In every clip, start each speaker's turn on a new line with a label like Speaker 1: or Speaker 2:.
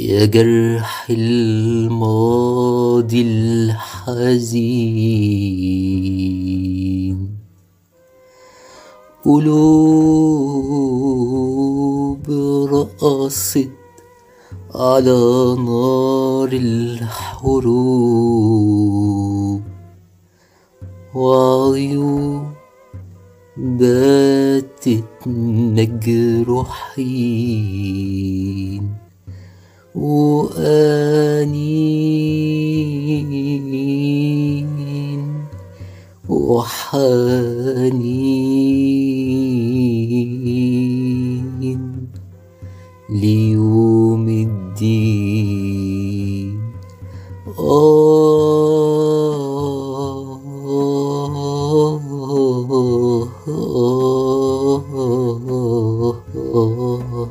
Speaker 1: يا جرح الماضي الحزين قلوب رقصت على نار الحروب وعيون باتت نجرحين وحنين ليوم الدين آه آه آه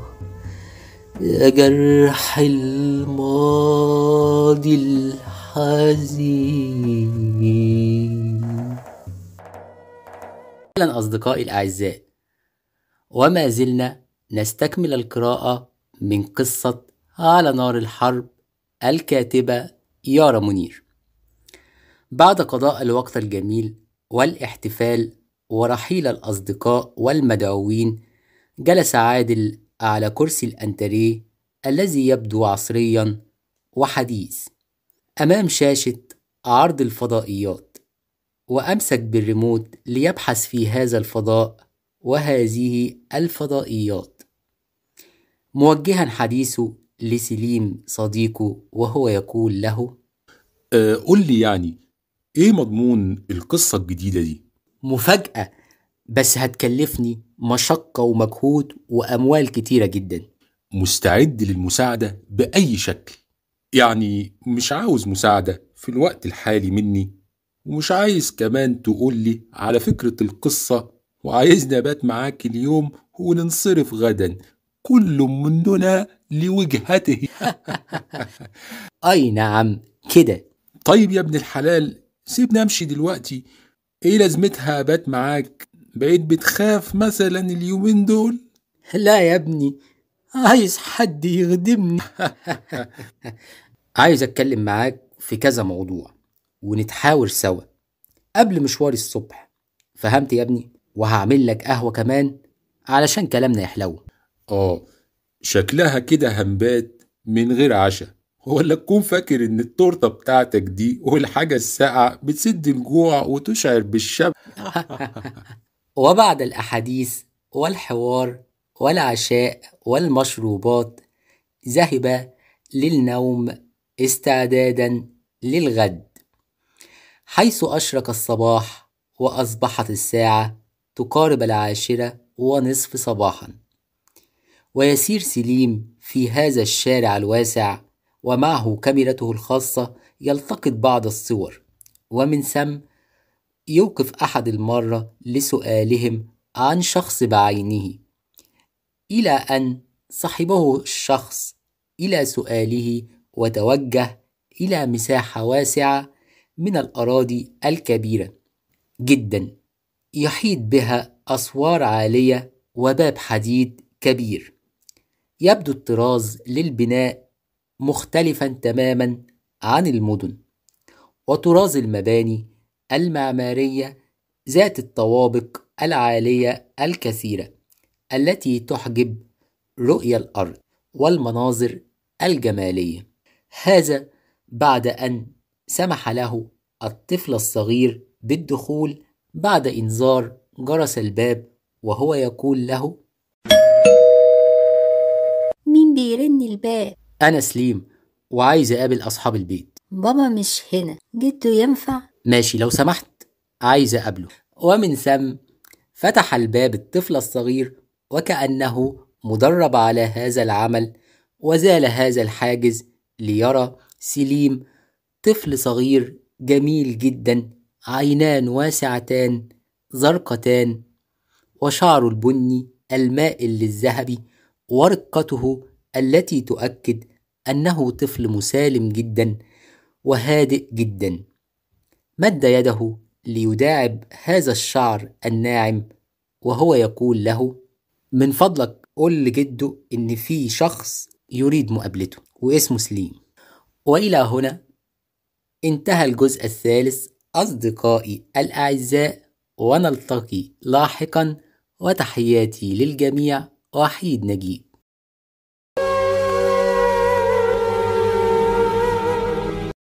Speaker 1: يا جرح الماضي الحزين
Speaker 2: أهلا أصدقائي الأعزاء وما زلنا نستكمل القراءة من قصة على نار الحرب الكاتبة يارا منير بعد قضاء الوقت الجميل والاحتفال ورحيل الأصدقاء والمدعوين جلس عادل على كرسي الأنتريه الذي يبدو عصريا وحديث أمام شاشة عرض الفضائيات وأمسك بالريموت ليبحث في هذا الفضاء وهذه الفضائيات موجها حديثه لسليم صديقه وهو يقول له أه لي يعني ايه مضمون القصة الجديدة دي؟ مفاجأة بس هتكلفني مشقة ومجهود وأموال كتيرة جدا مستعد للمساعدة بأي شكل يعني مش عاوز مساعدة في الوقت الحالي مني ومش عايز كمان تقولي على فكرة القصة وعايزني أبات معاك اليوم وننصرف غدا كل مننا لوجهته أي نعم كده طيب يا ابن الحلال سيبني أمشي دلوقتي إيه لازمتها أبات معاك بقيت بتخاف مثلا اليومين دول لا يا ابني عايز حد يخدمني عايز أتكلم معاك في كذا موضوع ونتحاور سوا قبل مشواري الصبح فهمت يا ابني وهعمل لك قهوة كمان علشان كلامنا يحلو آه شكلها كده هنبات من غير عشاء ولا تكون فاكر إن التورتة بتاعتك دي والحاجة الساقعة بتسد الجوع وتشعر بالشبع وبعد الأحاديث والحوار والعشاء والمشروبات ذهب للنوم استعدادا للغد حيث أشرق الصباح وأصبحت الساعة تقارب العاشرة ونصف صباحا ويسير سليم في هذا الشارع الواسع ومعه كاميرته الخاصة يلتقط بعض الصور ومن ثم يوقف أحد المرة لسؤالهم عن شخص بعينه إلى أن صاحبه الشخص إلى سؤاله وتوجه إلى مساحة واسعة من الأراضي الكبيرة جدا يحيط بها أسوار عالية وباب حديد كبير يبدو الطراز للبناء مختلفا تماما عن المدن وطراز المباني المعمارية ذات الطوابق العالية الكثيرة التي تحجب رؤية الأرض والمناظر الجمالية هذا بعد أن سمح له الطفل الصغير بالدخول بعد إنذار جرس الباب وهو يقول له مين بيرن الباب؟ أنا سليم وعايز أقابل أصحاب البيت بابا مش هنا جده ينفع؟ ماشي لو سمحت عايز أقابله ومن ثم فتح الباب الطفل الصغير وكأنه مدرب على هذا العمل وزال هذا الحاجز ليرى سليم طفل صغير جميل جدا عينان واسعتان زرقتان وشعره البني المائل للذهب ورقته التي تؤكد انه طفل مسالم جدا وهادئ جدا مد يده ليداعب هذا الشعر الناعم وهو يقول له من فضلك قل لجده ان في شخص يريد مقابلته واسمه سليم والى هنا انتهى الجزء الثالث أصدقائي الأعزاء ونلتقي لاحقا وتحياتي للجميع وحيد نجيب